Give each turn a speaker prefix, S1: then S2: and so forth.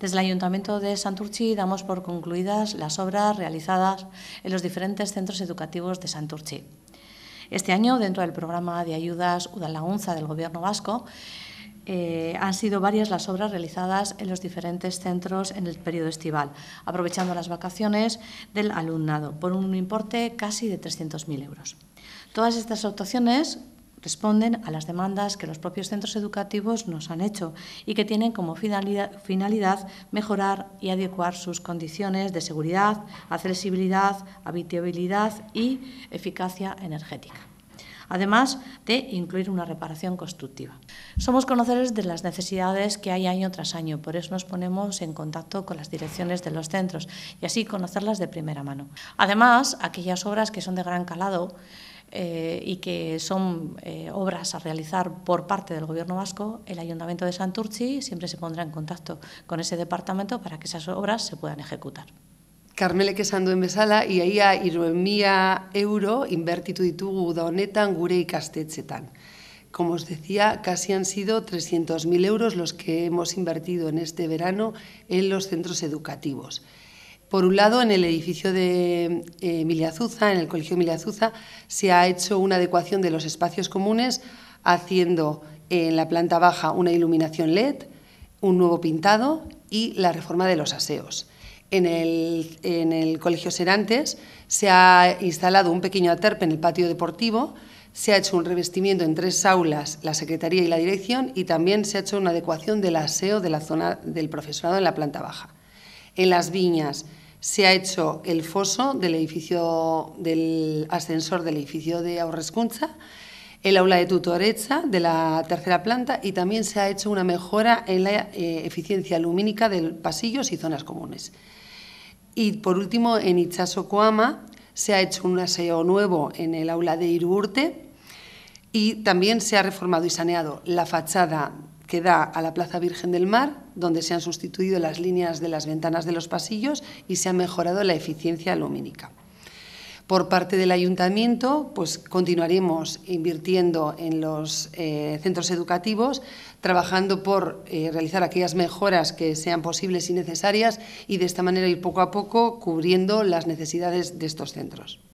S1: Desde el Ayuntamiento de Santurchi damos por concluidas las obras realizadas en los diferentes centros educativos de Santurchi. Este año, dentro del programa de ayudas Udalagunza del Gobierno vasco, eh, han sido varias las obras realizadas en los diferentes centros en el periodo estival, aprovechando las vacaciones del alumnado, por un importe casi de 300.000 euros. Todas estas actuaciones responden a las demandas que los propios centros educativos nos han hecho y que tienen como finalidad, mejorar y adecuar sus condiciones de seguridad, accesibilidad, habitabilidad y eficacia energética además de incluir una reparación constructiva. Somos conocedores de las necesidades que hay año tras año, por eso nos ponemos en contacto con las direcciones de los centros y así conocerlas de primera mano. Además, aquellas obras que son de gran calado eh, y que son eh, obras a realizar por parte del Gobierno vasco, el Ayuntamiento de Santurci siempre se pondrá en contacto con ese departamento para que esas obras se puedan ejecutar. Carmele esan en Besala iaia
S2: iruemia euro invertitu ditugu da honetan gure ikastetzetan. Como os decía, casi han sido 300.000 euros los que hemos invertido en este verano en los centros educativos. Por un lado, en el edificio de eh, Emilia Azuza, en el Colegio Emilia Azuza, se ha hecho una adecuación de los espacios comunes haciendo en la planta baja una iluminación LED, un nuevo pintado y la reforma de los aseos. En el, en el, Colegio Serantes se ha instalado un pequeño aterpe en el patio deportivo, se ha hecho un revestimiento en tres aulas, la secretaría y la dirección, y también se ha hecho una adecuación del aseo de la zona del profesorado en la planta baja. En las viñas se ha hecho el foso del edificio del ascensor del edificio de Aurrescuncha, el aula de tutorecha de la tercera planta y también se ha hecho una mejora en la eh, eficiencia lumínica de pasillos y zonas comunes. Y por último, en Ichaso Coama se ha hecho un aseo nuevo en el aula de Irurte y también se ha reformado y saneado la fachada que da a la Plaza Virgen del Mar, donde se han sustituido las líneas de las ventanas de los pasillos y se ha mejorado la eficiencia lumínica. Por parte del ayuntamiento, pues continuaremos invirtiendo en los eh, centros educativos, trabajando por eh, realizar aquellas mejoras que sean posibles y necesarias y de esta manera ir poco a poco cubriendo las necesidades de estos centros.